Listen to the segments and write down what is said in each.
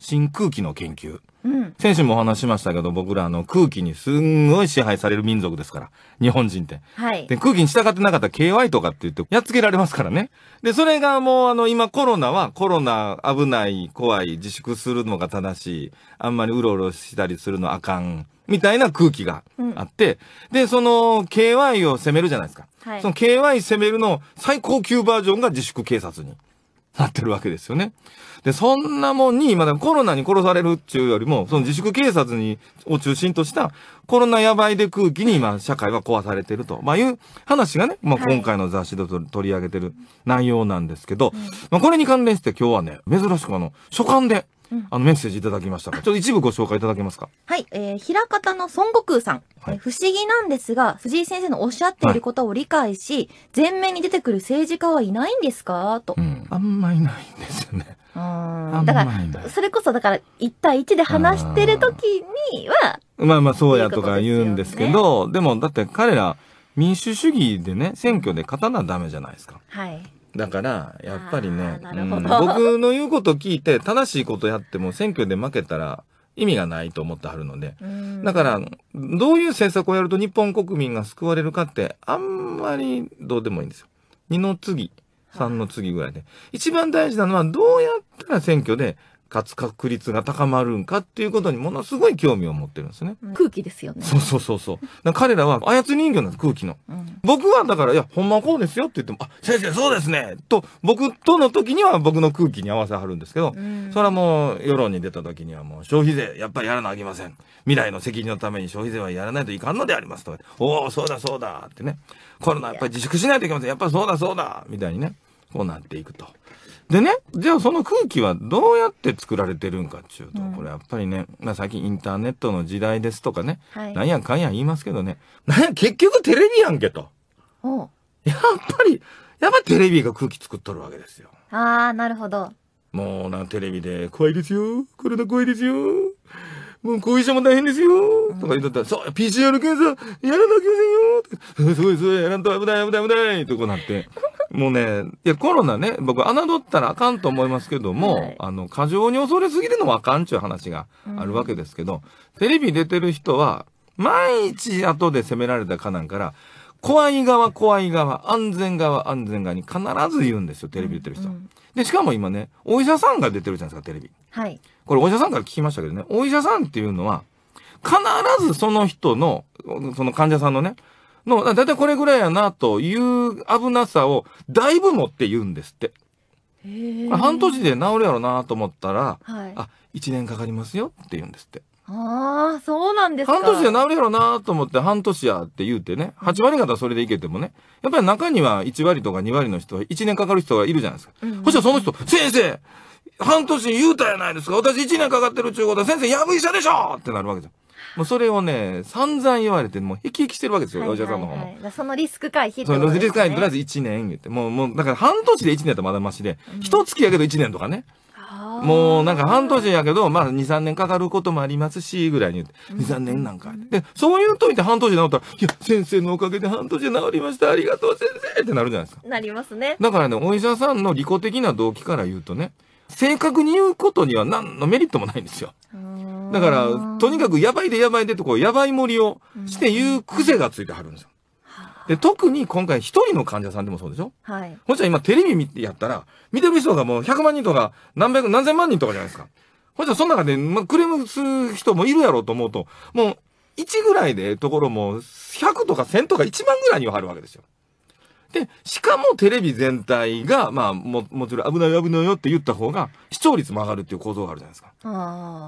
真空機の研究。うん、先週もお話しましたけど僕らあの空気にすんごい支配される民族ですから日本人って、はい、で空気に従ってなかったら KY とかって言ってやっつけられますからねでそれがもうあの今コロナはコロナ危ない怖い自粛するのが正しいあんまりうろうろしたりするのあかんみたいな空気があって、うん、でその KY を攻めるじゃないですか、はい、その KY 攻めるの最高級バージョンが自粛警察に。なってるわけですよね。で、そんなもんに、今でもコロナに殺されるっていうよりも、その自粛警察に、を中心としたコロナやばいで空気に今、社会は壊されてると、まあいう話がね、まあ今回の雑誌で取り上げてる内容なんですけど、まあこれに関連して今日はね、珍しくあの、書簡で、あのメッセージいただきました ちょっと一部ご紹介いただけますか。はい、えー、平方の孫悟空さん、はい、不思議なんですが、藤井先生のおっしゃっていることを理解し、はい、前面に出てくる政治家はいないんですかと、うん、あんまいないんですよね。うんだから、それこそ、だから、一対一で話してる時には、まあまあ、そうやとか言うんですけど、でね、でも、だって彼ら、民主主義でね、選挙で勝たなダメじゃないですか。はい。だから、やっぱりね、うん、僕の言うこと聞いて、正しいことやっても選挙で負けたら、意味がないと思ってはるので、だからどういう政策をやると日本国民が救われるかってあんまりどうでもいいんですよ。二の次三の次ぐらいで、一番大事なのはどうやったら選挙で勝つ確率が高まるんかっていうことにものすごい興味を持ってるんですね。空気ですよね。そうそうそうそう。彼らは操り人形なんです、空気の。うん、僕はだから、いや、ほんまこうですよって言っても、あ、先生そうですねと、僕との時には僕の空気に合わせはるんですけど、うん、それはもう世論に出た時にはもう消費税、やっぱりやらなあきません。未来の責任のために消費税はやらないといかんのでありますと。おお、そうだそうだってね。コロナやっぱり自粛しないといけません。やっぱりそうだそうだみたいにね。こうなっていくと。でね、じゃあその空気はどうやって作られてるんかっていうと、うん、これやっぱりね、まあ最近インターネットの時代ですとかね、はい、なんやかんや言いますけどね、なんや結局テレビやんけと。やっぱり、やっぱテレビが空気作っとるわけですよ。ああ、なるほど。もうな、テレビで、怖いですよ。これの怖いですよ。もう後遺症も大変ですよ。とか言っとったら、そう、PCR 検査やらなきゃいけませんよ。すごいすごい、やらんと危ない危ない危ないとこなって。もうね、いや、コロナね、僕、侮ったらあかんと思いますけども、はい、あの、過剰に恐れすぎるのはあかんちゅう話があるわけですけど、うん、テレビ出てる人は、毎日後で責められたかなんから、怖い側、怖い側、安全側、安全側に必ず言うんですよ、テレビ出てる人。うんうん、で、しかも今ね、お医者さんが出てるじゃないですか、テレビ。はい。これ、お医者さんから聞きましたけどね、お医者さんっていうのは、必ずその人の、その患者さんのね、の、だいたいこれぐらいやなという危なさをだいぶ持って言うんですって。半年で治るやろなと思ったら、はい、あ、一年かかりますよって言うんですって。ああ、そうなんですか。半年で治るやろなと思って半年やって言うてね、8割方それでいけてもね、やっぱり中には1割とか2割の人は1年かかる人がいるじゃないですか。うん、そしたらその人、先生半年言うたやないですか私1年かかってるちゅうことは先生やぶ医者でしょってなるわけじゃん。もうそれをね、散々言われて、もう生き生きしてるわけですよ、はいはいはい、お医者さんの方も。そのリスク回避ってことです、ね、そのリスク回避とりあえず1年言って。もう、もう、だから半年で1年やったらまだましで、一、うん、月やけど1年とかね。もうなんか半年やけど、まあ2、3年かかることもありますし、ぐらいに言って、2、3年なんか。で、そういうといて半年治ったら、いや、先生のおかげで半年治りました、ありがとう先生ってなるじゃないですか。なりますね。だからね、お医者さんの利己的な動機から言うとね、正確に言うことには何のメリットもないんですよ。だから、とにかくやばいでやばいでとこう、やばい盛りをして言う癖がついてはるんですよ。で、特に今回一人の患者さんでもそうでしょはい。ほんじゃ今テレビ見てやったら、見てる人がもう100万人とか何百、何千万人とかじゃないですか。ほんじゃその中で、まあ、クレームする人もいるやろうと思うと、もう1ぐらいでところも100とか1000とか1万ぐらいにはあるわけですよ。で、しかもテレビ全体が、まあ、も、もちろん危ない危ないよって言った方が、視聴率も上がるっていう構造があるじゃないですか。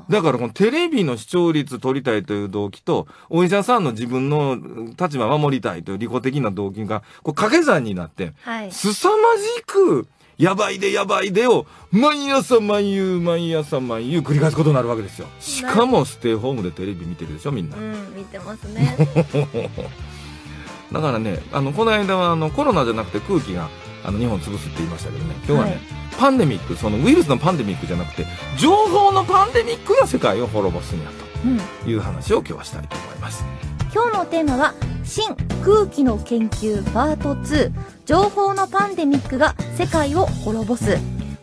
だからこのテレビの視聴率取りたいという動機と、お医者さんの自分の立場を守りたいという利己的な動機が、こう掛け算になって、はい、凄まじく、やばいでやばいでを、毎朝毎夕毎朝毎夕繰り返すことになるわけですよ。しかもステイホームでテレビ見てるでしょ、みんな。うん、見てますね。だからねあのこの間はあのコロナじゃなくて空気があの日本潰すって言いましたけどね今日はね、はい、パンデミックそのウイルスのパンデミックじゃなくて情報のパンデミックが世界を滅ぼすんやという話を今日はしたいと思います。うん、今日のテーマは新空気の研究パート2情報のパンデミックが世界を滅ぼす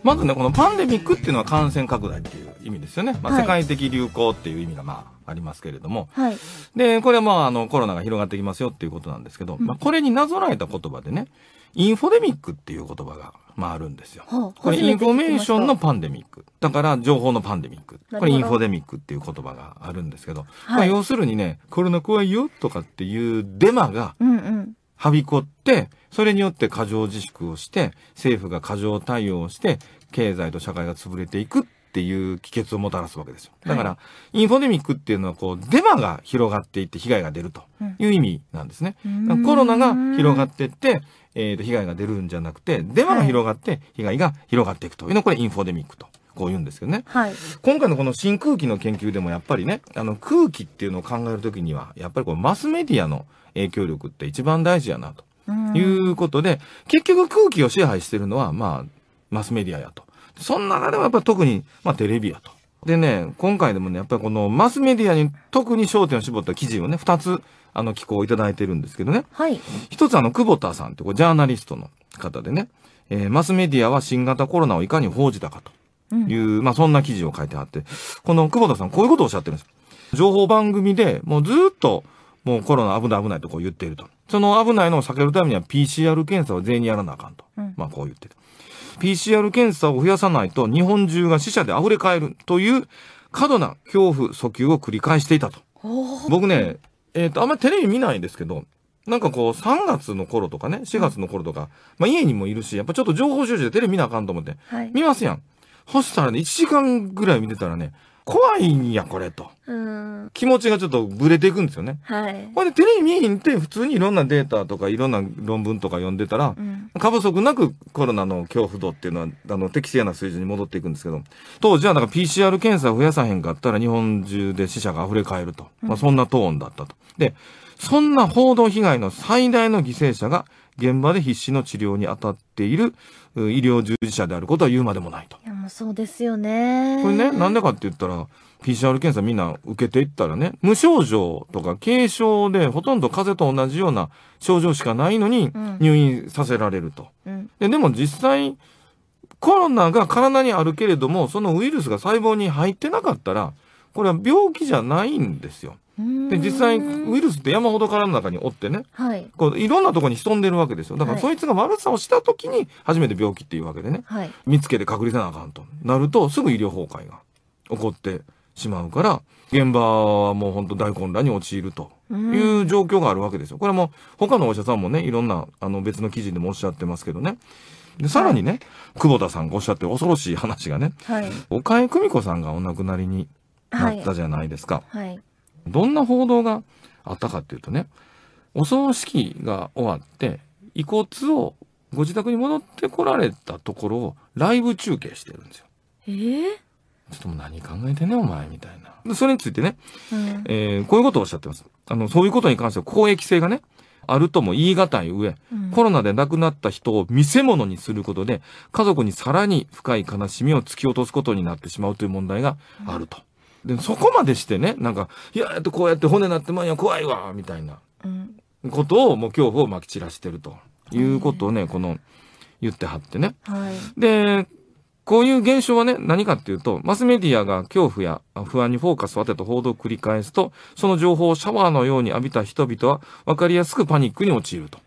まずねこのパンデミックっていうのは感染拡大っていう意味ですよね、まあ、世界的流行っていう意味がまあ、はいありますけれども、はい、でこれはまああのコロナが広がってきますよっていうことなんですけど、うん、まあ、これになぞらえた言葉でねインフォデミックっていう言葉が、まあ、あるんですよ。あ、これインフォメーションのパンデミックだから情報のパンデミックこれインフォデミックっていう言葉があるんですけど、はい、まあ、要するにねコロナ怖いよとかっていうデマがはびこって、うんうん、それによって過剰自粛をして政府が過剰対応をして経済と社会が潰れていくっっていう帰結をもたらすわけですよ。だから、はい、インフォデミックっていうのはこうデマが広がっていって被害が出るという意味なんですね。うん、コロナが広がっていって、えー、と被害が出るんじゃなくてデマが広がって被害が広がっていくというのをこれインフォデミックと。こう言うんですけどね、はい、今回のこの真空期の研究でもやっぱりねあの空気っていうのを考えるときにはやっぱりこう、マスメディアの影響力って一番大事やなということで、結局空気を支配してるのはまあマスメディアやとその中でもやっぱ特に、まあ、テレビやと。でね、今回でもね、やっぱりこのマスメディアに特に焦点を絞った記事をね、二つ、あの、寄稿いただいてるんですけどね。はい。一つあの、久保田さんってこう、ジャーナリストの方でね、えー、マスメディアは新型コロナをいかに報じたかという、うん、まあ、そんな記事を書いてあって、この久保田さん、こういうことをおっしゃってるんです。情報番組でもうずっと、もうコロナ危ない危ないとこう言っていると。その危ないのを避けるためには PCR 検査を全員やらなあかんと。うん、まあ、こう言ってる。PCR 検査を増やさないと日本中が死者で溢れ返るという過度な恐怖訴求を繰り返していたと。僕ね、えっ、ー、と、あんまりテレビ見ないんですけど、なんかこう、3月の頃とかね、4月の頃とか、まあ家にもいるし、やっぱちょっと情報収集でテレビ見なあかんと思って、はい、見ますやん。そしたらね、1時間ぐらい見てたらね、怖いんや、これと。気持ちがちょっとブレていくんですよね。はい。ほんで、テレビ見に行って、普通にいろんなデータとか、いろんな論文とか読んでたら、うん、過不足なくコロナの恐怖度っていうのは、あの、適正な水準に戻っていくんですけど、当時はなんか PCR 検査を増やさへんかったら、日本中で死者が溢れ返ると。まあ、そんなトーンだったと。うん、で、そんな報道被害の最大の犠牲者が、現場で必死の治療に当たっている医療従事者であることは言うまでもないと。いやもうそうですよね。これね、なんでかって言ったら、PCR 検査みんな受けていったらね、無症状とか軽症でほとんど風邪と同じような症状しかないのに入院させられると。うん、ででも実際、コロナが体にあるけれども、そのウイルスが細胞に入ってなかったら、これは病気じゃないんですよ。で実際ウイルスって山ほど体の中におってね、はい、こういろんなとこに潜んでるわけですよだからそいつが悪さをした時に初めて病気っていうわけでね、はい、見つけて隔離せなあかんとなるとすぐ医療崩壊が起こってしまうから現場はもう本当大混乱に陥るという状況があるわけですよ。これも他のお医者さんもねいろんなあの別の記事でもおっしゃってますけどね。でさらにね、はい、久保田さんがおっしゃって恐ろしい話がね、はい、岡江久美子さんがお亡くなりになったじゃないですか。はい、はいどんな報道があったかっていうとね、お葬式が終わって、遺骨をご自宅に戻ってこられたところをライブ中継してるんですよ。えー、ちょっともう何考えてんねお前みたいな。それについてね、うん、えー、こういうことをおっしゃってます。あの、そういうことに関しては公益性がね、あるとも言い難い上、うん、コロナで亡くなった人を見せ物にすることで、家族にさらに深い悲しみを突き落とすことになってしまうという問題があると。うんでそこまでしてねなんか「いやこうやって骨なってまんや怖いわ」みたいなことをもう恐怖をまき散らしてるということをね、この言ってはってね。はい、でこういう現象はね、何かっていうと、マスメディアが恐怖や不安にフォーカスを当てた報道を繰り返すと、その情報をシャワーのように浴びた人々は分かりやすくパニックに陥ると。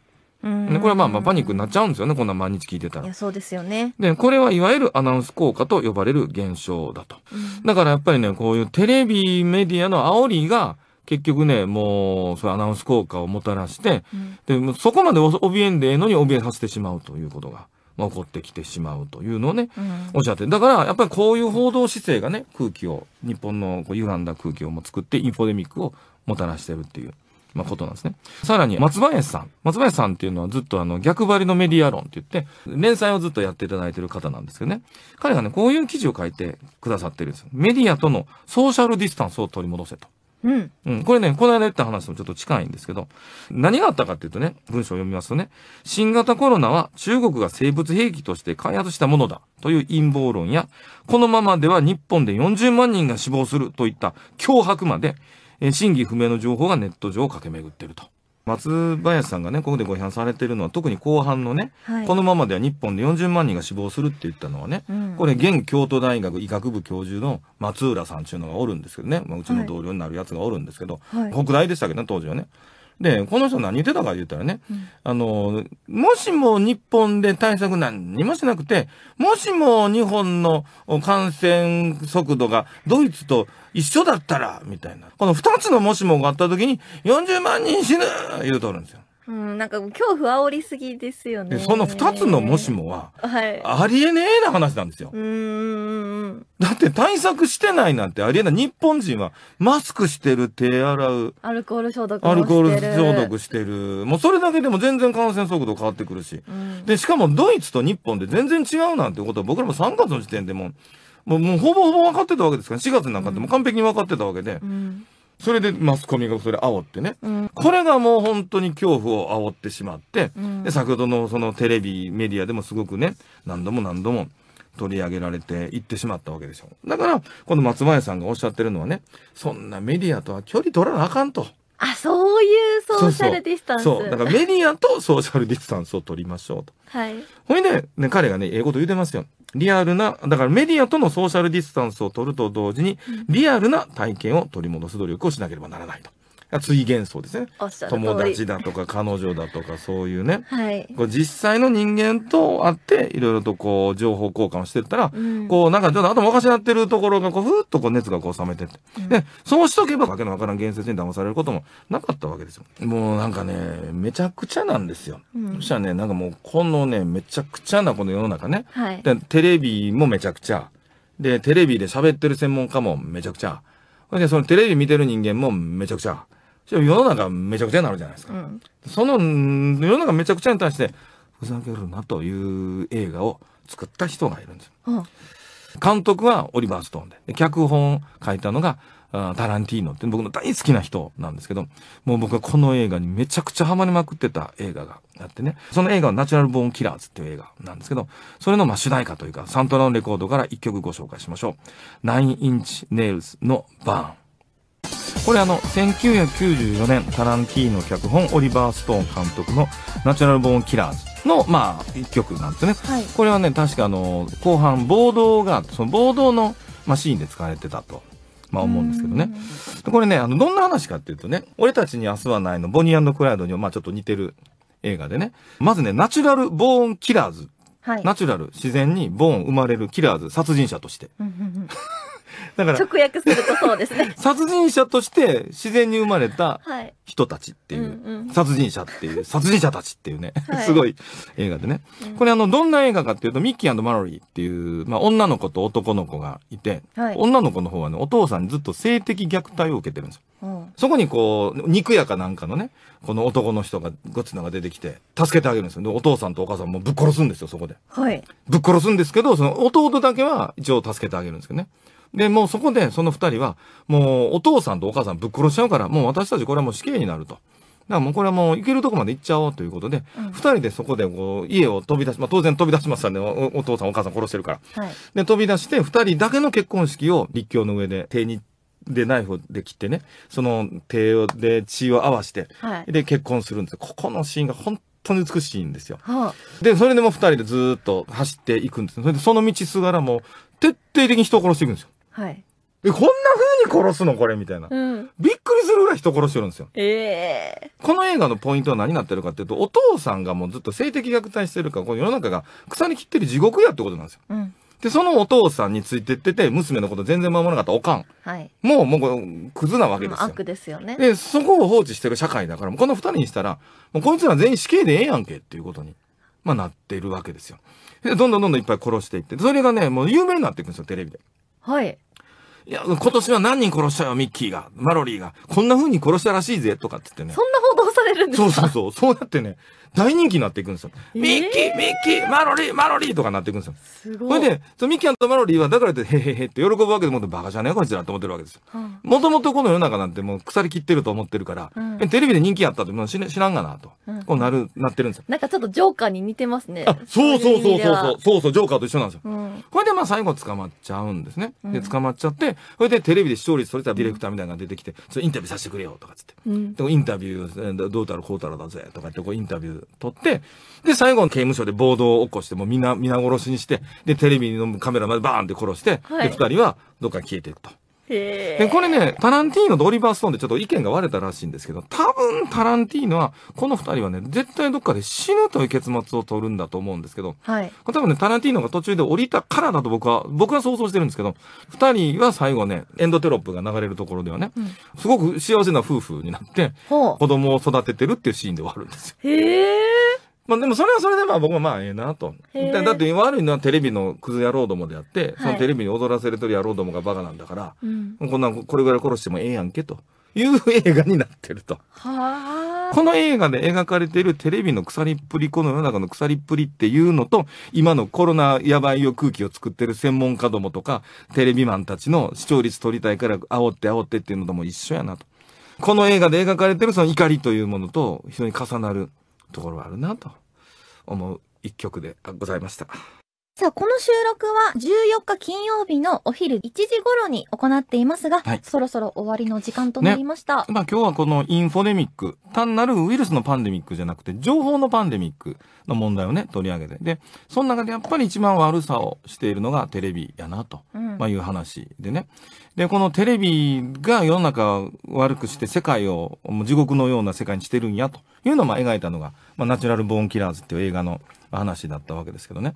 これはまあまあパニックになっちゃうんですよね、こんな毎日聞いてたら。そうですよね。で、これはいわゆるアナウンス効果と呼ばれる現象だと。うん、だからやっぱりね、こういうテレビメディアの煽りが、結局ね、もう、そうアナウンス効果をもたらして、うん、で、そこまで怯えんでええのに怯えさせてしまうということが。まあ、起こってきてしまうというのをね、うん、おっしゃって。だから、やっぱりこういう報道姿勢がね、空気を、日本のこう歪んだ空気をも作って、インフォデミックをもたらしてるっていう。まあ、ことなんですね。さらに、松林さん。松林さんっていうのはずっとあの、逆張りのメディア論って言って、連載をずっとやっていただいてる方なんですけどね。彼がね、こういう記事を書いてくださってるんですよ。メディアとのソーシャルディスタンスを取り戻せと。うん、うん。これね、この間言った話とちょっと近いんですけど、何があったかっていうとね、文章を読みますとね、新型コロナは中国が生物兵器として開発したものだという陰謀論や、このままでは日本で40万人が死亡するといった脅迫まで、え真偽不明の情報がネット上を駆け巡ってると。松林さんがねここでご批判されてるのは特に後半のね、はい、このままでは日本で40万人が死亡するって言ったのはね、うん、これ現京都大学医学部教授の松浦さんちゅうのがおるんですけどね、まあ、うちの同僚になるやつがおるんですけど、はい、北大でしたけどね当時はね。で、この人何言ってたか言ったらね、うん、あの、もしも日本で対策何にもしなくて、もしも日本の感染速度がドイツと一緒だったら、みたいな。この二つのもしもがあった時に、40万人死ぬ言うとるんですよ。うん、なんか今日不煽りすぎですよね。その二つのもしもは、はい、ありえねえな話なんですよ。うんだって対策してないなんてありえない。日本人はマスクしてる、手洗う。アルコール消毒アルコール消毒してる。もうそれだけでも全然感染速度変わってくるし。で、しかもドイツと日本で全然違うなんてことは僕らも3月の時点でももう、もうほぼほぼ分かってたわけですから、4月なんかでも完璧に分かってたわけで。うんそれでマスコミがそれ煽ってね、うん、これがもう本当に恐怖を煽ってしまって、うん、で先ほどのそのテレビメディアでもすごくね何度も何度も取り上げられていってしまったわけでしょだからこの松前さんがおっしゃってるのはねそんなメディアとは距離取らなあかんと。あそういうソーシャルディスタンスそうだからメディアとソーシャルディスタンスを取りましょうとはいほいで、ね、彼がね英語と言うてますよリアルなだからメディアとのソーシャルディスタンスを取ると同時に、リアルな体験を取り戻す努力をしなければならないとが追幻想ですね友達だとか彼女だとかそういうね、はい、こう実際の人間と会っていろいろとこう情報交換をしてったら、うん、こうなんかちょっと頭おかしなってるところがこうふーっとこう熱がこう冷めてって、うん、でそうしとけばわけのわからん言説に騙されることもなかったわけですよもうなんかねめちゃくちゃなんですよ、うん、そしたらねなんかもうこのねめちゃくちゃなこの世の中ね、はい、でテレビもめちゃくちゃでテレビで喋ってる専門家もめちゃくちゃでそのテレビ見てる人間もめちゃくちゃ世の中めちゃくちゃになるじゃないですか、うん、その世の中めちゃくちゃに対してふざけるなという映画を作った人がいるんです、うん、監督はオリバー・ストーンで脚本書いたのがタランティーノって僕の大好きな人なんですけどもう僕はこの映画にめちゃくちゃハマりまくってた映画があってねその映画は「ナチュラル・ボーン・キラーズ」っていう映画なんですけどそれのまあ主題歌というかサントラのレコードから一曲ご紹介しましょう「9インチ・ネイルズのバーン」これあの1994年タランティーノ脚本オリバー・ストーン監督の「ナチュラル・ボーン・キラーズ」の、まあ、一曲なんですね、はい、これはね確かあの後半暴動がその暴動のあシーンで使われてたと。まあ思うんですけどね。これね、あの、どんな話かっていうとね、俺たちに明日はないの、ボニークライドにはまあちょっと似てる映画でね。まずね、ナチュラル・ボーン・キラーズ。はい、ナチュラル、自然にボーン生まれるキラーズ、殺人者として。だから直訳するとそうですね 殺人者として自然に生まれた人たちっていう、うんうん、殺人者っていう、殺人者たちっていうね、はい、すごい映画でね。これあの、どんな映画かっていうと、ミッキーマロリーっていう、まあ、女の子と男の子がいて、はい、女の子の方はね、お父さんにずっと性的虐待を受けてるんですよ。うん、そこにこう、肉やかなんかのね、この男の人が、ごつのが出てきて、助けてあげるんですよ。で、お父さんとお母さんもぶっ殺すんですよ、そこで。はい。ぶっ殺すんですけど、その弟だけは一応助けてあげるんですけどね。で、もうそこでその二人は、もうお父さんとお母さんぶっ殺しちゃうから、もう私たちこれはもう死刑になると。だからもうこれはもう行けるとこまで行っちゃおうということで、二、うん、人でそこでこう家を飛び出し、まあ当然飛び出しますよねお、お父さんお母さん殺してるから。はい、で、飛び出して二人だけの結婚式を立教の上で手にでナイフで切ってね、その手で血を合わして、はい、で結婚するんですよ。ここのシーンが本当に美しいんですよ。はあ、で、それでも二人でずっと走っていくんですそれでその道すがらも徹底的に人を殺していくんですよ。はい。え、こんな風に殺すのこれみたいな、うん。びっくりするぐらい人殺してるんですよ。ええー、この映画のポイントは何になってるかっていうと、お父さんがもうずっと性的虐待してるから、この世の中が草に切ってる地獄やってことなんですよ。うん、で、そのお父さんについてってて、娘のこと全然守らなかったおかん。はい。もう、もう、クズなわけですよ。悪ですよね。で、そこを放置してる社会だから、もうこの二人にしたら、もうこいつら全員死刑でええやんけっていうことに、まあなってるわけですよ。で、どんどんどんどんいっぱい殺していって、それがね、もう有名になっていくんですよ、テレビで。はい。いや、今年は何人殺したよ、ミッキーが、マロリーが。こんな風に殺したらしいぜ、とかって言ってね。そんな報道されるんですかそうそうそう。そうやってね。大人気になっていくんですよ。ミッキー、ミッキー、マロリー、マロリーとかなっていくんですよ。すごい。ほいで、そミッキーとマロリーは、だからって、へへへって喜ぶわけでも、バカじゃねえこいつらって思ってるわけですよ。もともとこの世の中なんてもう腐りきってると思ってるから、うん、テレビで人気やったってもう知らんがなと、うん、こうなる、なってるんですよ。なんかちょっとジョーカーに似てますね。あ、そうそうそうそうそう、そうそう、ジョーカーと一緒なんですよ。うん、これでまあ最後捕まっちゃうんですね。で、捕まっちゃって、これでテレビで視聴率取れたディレクターみたいなのが出てきて、それインタビューさせてくれよとかつって。で、インタビュー、どうたらこうたらだぜとかってこうインタビュー撮って、で、最後の刑務所で暴動を起こして、もう皆、皆殺しにして、で、テレビのカメラまでバーンって殺して、はい、で、二人はどっかに消えていくと。で、これね、タランティーノとオリバー・ストーンでちょっと意見が割れたらしいんですけど、多分タランティーノは、この二人はね、絶対どっかで死ぬという結末を取るんだと思うんですけど、はい。多分ね、タランティーノが途中で降りたからだと僕は、僕は想像してるんですけど、二人は最後ね、エンドテロップが流れるところではね、うん、すごく幸せな夫婦になって、子供を育ててるっていうシーンで終わるんですよ。へー。まあでもそれはそれでまあ僕もまあええなと。だって悪いのはテレビのクズ野郎どもであって、そのテレビに踊らせれてる野郎どもがバカなんだから、はい、こんなこれぐらい殺してもええやんけという映画になってると。はこの映画で描かれているテレビの腐りっぷり、この世の中の腐りっぷりっていうのと、今のコロナやばいよ空気を作ってる専門家どもとか、テレビマンたちの視聴率取りたいから煽って煽ってっていうのとも一緒やなと。この映画で描かれてるその怒りというものと非常に重なるところはあるなと。思う一曲でございました。さあ、この収録は14日金曜日のお昼1時頃に行っていますが、はい、そろそろ終わりの時間となりました、ね、まあ今日はこのインフォデミック、単なるウイルスのパンデミックじゃなくて、情報のパンデミックの問題をね、取り上げて。で、その中でやっぱり一番悪さをしているのがテレビやなと、うん、まあいう話でね。で、このテレビが世の中を悪くして世界を地獄のような世界にしてるんやというのを描いたのが、まあ、ナチュラル・ボーン・キラーズっていう映画の話だったわけですけどね。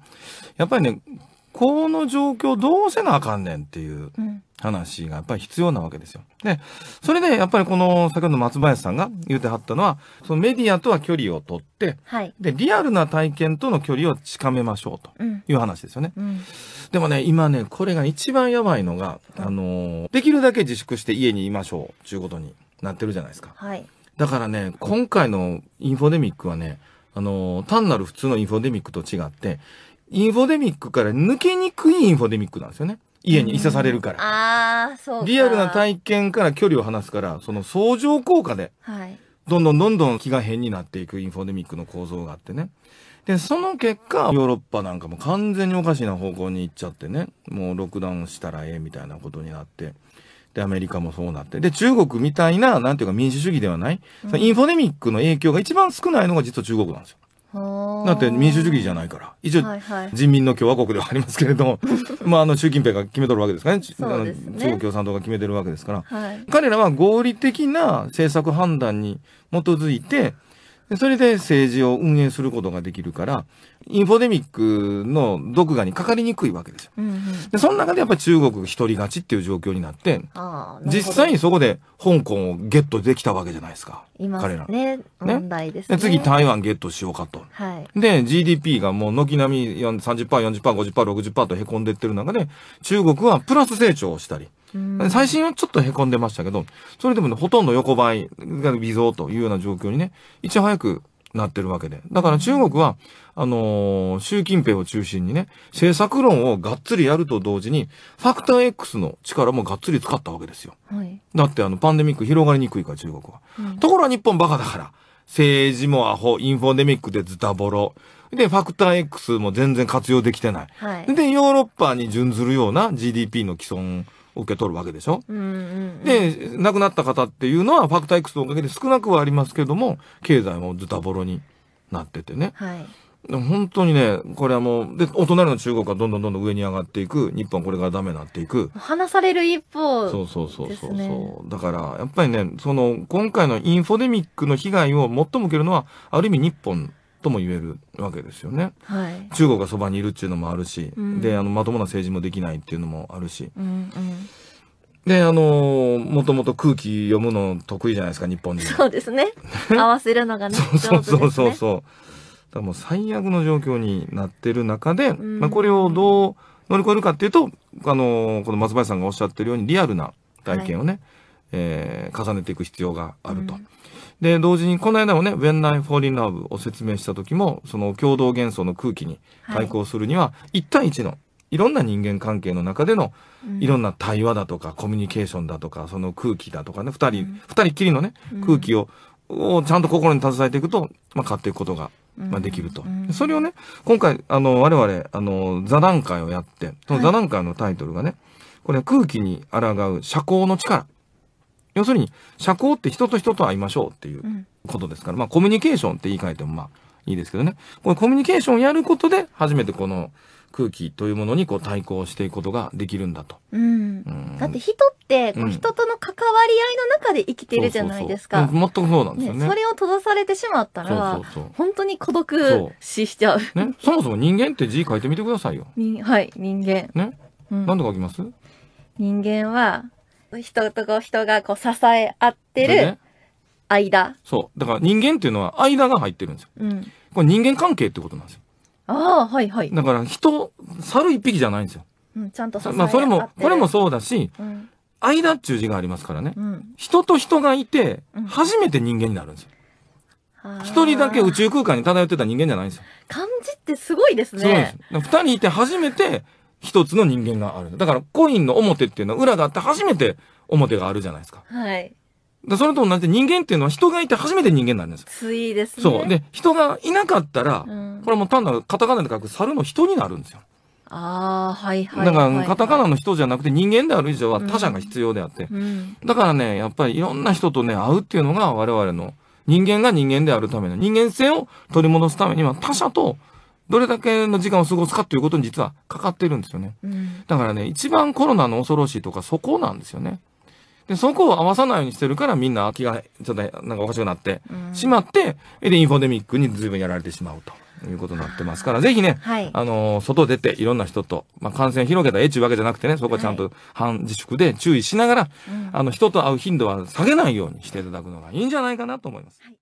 やっぱりね、この状況どうせなあかんねんっていう話がやっぱり必要なわけですよ。で、それでやっぱりこの先ほど松林さんが言ってはったのは、そのメディアとは距離をとって、はい、で、リアルな体験との距離を近めましょうという話ですよね。うんうん、でもね、今ね、これが一番やばいのが、あのー、できるだけ自粛して家にいましょうということになってるじゃないですか。はい、だからね、今回のインフォデミックはね、あの単なる普通のインフォデミックと違って、インフォデミックから抜けにくいインフォデミックなんですよね。家にいさされるから。ああ、そうリアルな体験から距離を離すから、その相乗効果で、はい、どんどんどんどん気が変になっていくインフォデミックの構造があってね。で、その結果、ヨーロッパなんかも完全におかしな方向に行っちゃってね、もうロックダウンしたらええみたいなことになって、で、アメリカもそうなって、で、中国みたいな、なんていうか民主主義ではない、うん、インフォデミックの影響が一番少ないのが実は中国なんですよ。だって民主主義じゃないから。一応、人民の共和国ではありますけれども、まあ、あの、習近平が決めとるわけですからね。あの、中国共産党が決めてるわけですから、彼らは合理的な政策判断に基づいて、それで政治を運営することができるから、インフォデミックの毒牙にかかりにくいわけですよ。うんうん、でその中でやっぱり中国一人勝ちっていう状況になって、実際にそこで香港をゲットできたわけじゃないですか。すね、彼ら。ね。問題です、ね、次台湾ゲットしようかと。はい、で、GDP がもう軒並み30%、40%、50%、60%と凹んでってる中で、中国はプラス成長をしたり。最新はちょっと凹んでましたけど、それでもね、ほとんど横ばいが微増というような状況にね、いち早くなってるわけで。だから中国は、あのー、習近平を中心にね、政策論をがっつりやると同時に、ファクター X の力もがっつり使ったわけですよ。はい、だってあの、パンデミック広がりにくいから中国は。うん、ところが日本バカだから、政治もアホ、インフォデミックでズタボロ。で、ファクター X も全然活用できてない。はい、で、ヨーロッパに準ずるような GDP の既存受け取るわけでしょ、うんうんうん、で、亡くなった方っていうのはファクター X のおかげで少なくはありますけども、経済もズタボロになっててね。はい。本当にね、これはもう、で、お隣の中国がどんどんどんどん上に上がっていく、日本これからダメになっていく。話される一方、ね、そうそうそうそう。だから、やっぱりね、その、今回のインフォデミックの被害を最も受けるのは、ある意味日本とも言えるわけですよね。はい、中国がそばにいるっていうのもあるし、うん、であのまともな政治もできないっていうのもあるし。うんうんで、あのー、もともと空気読むの得意じゃないですか、日本人。そうですね。合わせるのがね。そうそうそうそうそう。だもう最悪の状況になってる中で、まあこれをどう乗り越えるかっていうと、あのー、この松林さんがおっしゃってるようにリアルな体験をね、はい、えー、重ねていく必要があると。うんで、同時にこの間もね、When I Fall in Love を説明した時も、その共同幻想の空気に対抗するには、一対一の、いろんな人間関係の中での、いろんな対話だとか、コミュニケーションだとか、その空気だとかね、二人、二人きりのね、空気を、をちゃんと心に携えていくと、まあ、買っていくことがまあ、できると、うんそれをね、今回、あの、我々、あの、座談会をやって、その座談会のタイトルがね、はい、これ空気に抗う社交の力。要するに社交って人と人と会いましょうっていうことですから、まあコミュニケーションって言い換えてもまあいいですけどね。これコミュニケーションをやることで初めてこの空気というものにこう対抗していくことができるんだと。うん。うん、だって人って人との関わり合いの中で生きてるじゃないですか。そう全くそうなんですよね、ね、それを閉ざされてしまったら、本当に孤独死しちゃうね。そもそも人間って字書いてみてくださいよ。はい、人間。ね。うん、何と書きます人間は人とこう人がこう支え合ってるね間。そう。だから人間っていうのは間が入ってるんですよ。うん。これ人間関係ってことなんですよ。ああ、はいはい。だから人、猿一匹じゃないんですよ。うん、ちゃんと支え合ってる。まあそれも、これもそうだし、うん。間っちゅう字がありますからね。うん。人と人がいて初めて人間になるんですよ。一人だけ宇宙。空間に漂ってた人間じゃないんですよ。漢字ってすごいですね。そうです二人いて初めて一つの人間がある。だからコインの表っていうのは裏があって初めて表があるじゃないですか。はい。だそれと同じで人間っていうのは人がいて初めて人間なんですよ。ついですね。そう。で、人がいなかったら、うん、これも単なるカタカナで書く猿の人になるんですよ。ああ、はい、はいはい、だから、カタカナの人じゃなくて人間である以上は他者が必要であって、うん、だからね、やっぱりいろんな人とね、会うっていうのが我々の人間が人間であるための人間性を取り戻すためには他者とどれだけの時間を過ごすかということに実はかかってるんですよね。うん、だからね、一番コロナの恐ろしいとかそこなんですよね。で、そこを合わさないようにしてるからみんな気がちょっとなんかおかしくなってしまって、うん、で、インフォデミックに随分やられてしまうと。いうことになってますから、ぜひね、はい、あのー、外出ていろんな人と、まあ、感染広げたらえちゅうわけじゃなくてね、そこはちゃんと半自粛で注意しながら、はい、あの、人と会う頻度は下げないようにしていただくのがいいんじゃないかなと思います。はい